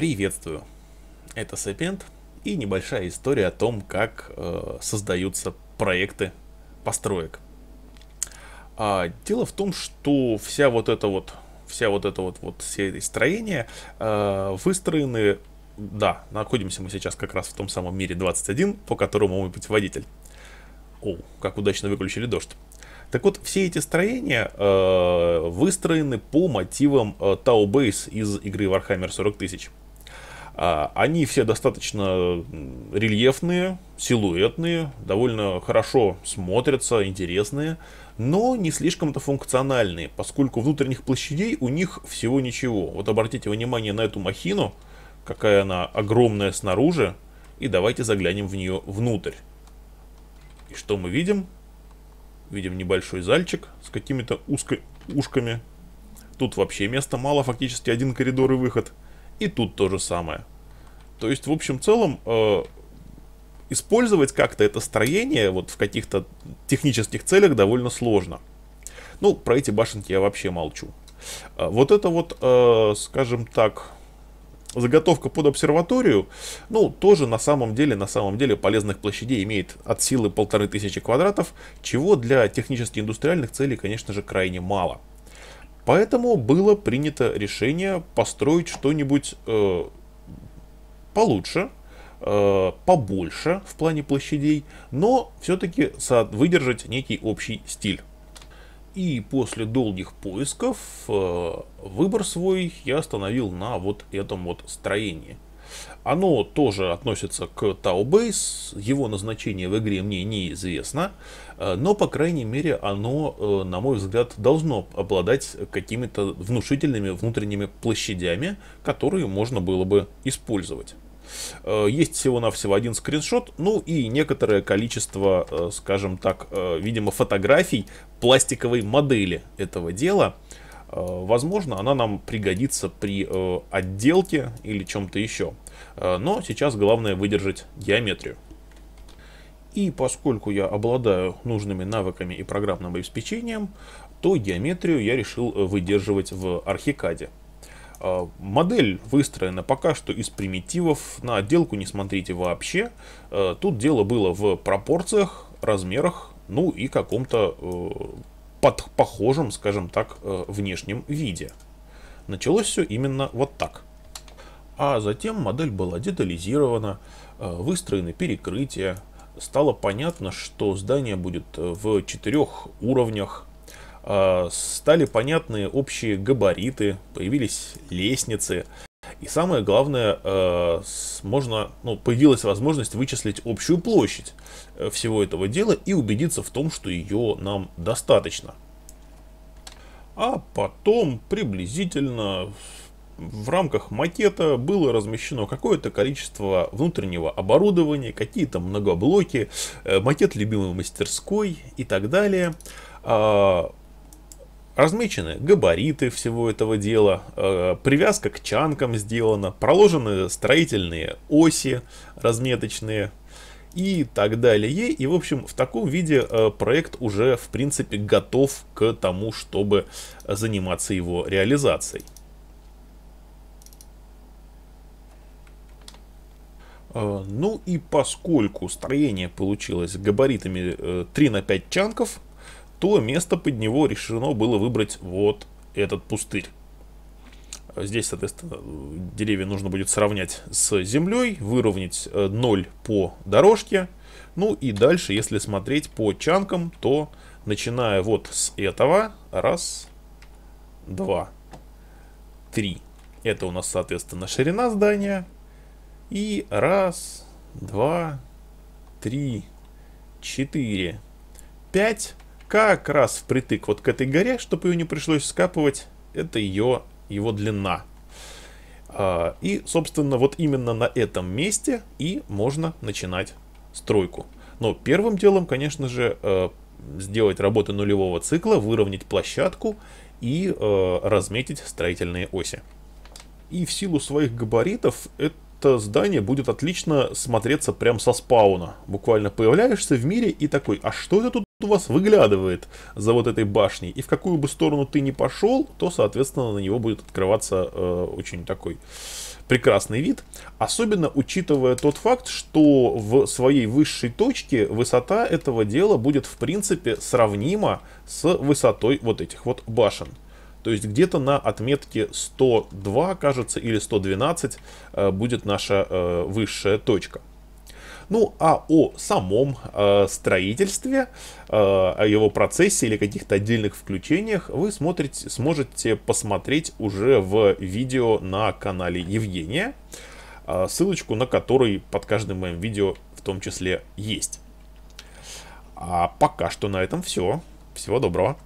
Приветствую! Это Сапент и небольшая история о том, как э, создаются проекты построек. А, дело в том, что вся вот эта вот, вся вот это вот, вот все эти строения э, выстроены, да, находимся мы сейчас как раз в том самом мире 21, по которому мы мой водитель. О, как удачно выключили дождь. Так вот, все эти строения э, выстроены по мотивам э, Tau Base из игры Warhammer 40000. А, они все достаточно рельефные, силуэтные, довольно хорошо смотрятся, интересные, но не слишком-то функциональные, поскольку внутренних площадей у них всего ничего. Вот обратите внимание на эту махину, какая она огромная снаружи, и давайте заглянем в нее внутрь. И что мы видим? Видим небольшой зальчик с какими-то ушками. Тут вообще места мало, фактически один коридор и выход – и тут то же самое. То есть, в общем целом, э, использовать как-то это строение вот в каких-то технических целях довольно сложно. Ну, про эти башенки я вообще молчу. Э, вот это вот, э, скажем так, заготовка под обсерваторию, ну, тоже на самом деле, на самом деле полезных площадей имеет от силы полторы тысячи квадратов, чего для технически-индустриальных целей, конечно же, крайне мало. Поэтому было принято решение построить что-нибудь э, получше, э, побольше в плане площадей, но все-таки выдержать некий общий стиль. И после долгих поисков э, выбор свой я остановил на вот этом вот строении – оно тоже относится к Таубейс, его назначение в игре мне неизвестно, э, но, по крайней мере, оно, э, на мой взгляд, должно обладать какими-то внушительными внутренними площадями, которые можно было бы использовать. Э, есть всего-навсего один скриншот, ну и некоторое количество, скажем так, видимо, фотографий пластиковой модели этого дела. Э, возможно, она нам пригодится при э, отделке или чем-то еще. Э, но сейчас главное выдержать геометрию. И поскольку я обладаю нужными навыками и программным обеспечением, то геометрию я решил выдерживать в архикаде. Модель выстроена пока что из примитивов, на отделку не смотрите вообще. Тут дело было в пропорциях, размерах, ну и каком-то под похожем, скажем так, э, внешнем виде. Началось все именно вот так. А затем модель была детализирована, э, выстроены перекрытия, стало понятно, что здание будет э, в четырех уровнях, стали понятны общие габариты, появились лестницы, и самое главное, э, можно, ну, появилась возможность вычислить общую площадь э, всего этого дела и убедиться в том, что ее нам достаточно. А потом приблизительно в рамках макета было размещено какое-то количество внутреннего оборудования, какие-то многоблоки, э, макет любимой мастерской и так далее. А размечены габариты всего этого дела, э, привязка к чанкам сделана, проложены строительные оси разметочные и так далее. И, в общем, в таком виде э, проект уже, в принципе, готов к тому, чтобы заниматься его реализацией. Э, ну и поскольку строение получилось габаритами 3 на 5 чанков, то место под него решено было выбрать вот этот пустырь. Здесь, соответственно, деревья нужно будет сравнять с землей, выровнять 0 э, по дорожке. Ну и дальше, если смотреть по чанкам, то начиная вот с этого, раз, два, три. Это у нас, соответственно, ширина здания. И раз, два, три, четыре, пять как раз впритык вот к этой горе, чтобы ее не пришлось скапывать, это ее, его длина. А, и, собственно, вот именно на этом месте и можно начинать стройку. Но первым делом, конечно же, э, сделать работы нулевого цикла, выровнять площадку и э, разметить строительные оси. И в силу своих габаритов это здание будет отлично смотреться прям со спауна. Буквально появляешься в мире и такой, а что это тут у вас выглядывает за вот этой башней. И в какую бы сторону ты ни пошел, то, соответственно, на него будет открываться э, очень такой прекрасный вид. Особенно учитывая тот факт, что в своей высшей точке высота этого дела будет, в принципе, сравнима с высотой вот этих вот башен. То есть где-то на отметке 102, кажется, или 112 э, будет наша э, высшая точка. Ну, а о самом э, строительстве, э, о его процессе или каких-то отдельных включениях вы смотрите, сможете посмотреть уже в видео на канале Евгения, э, ссылочку на который под каждым моим видео в том числе есть. А пока что на этом все. Всего доброго.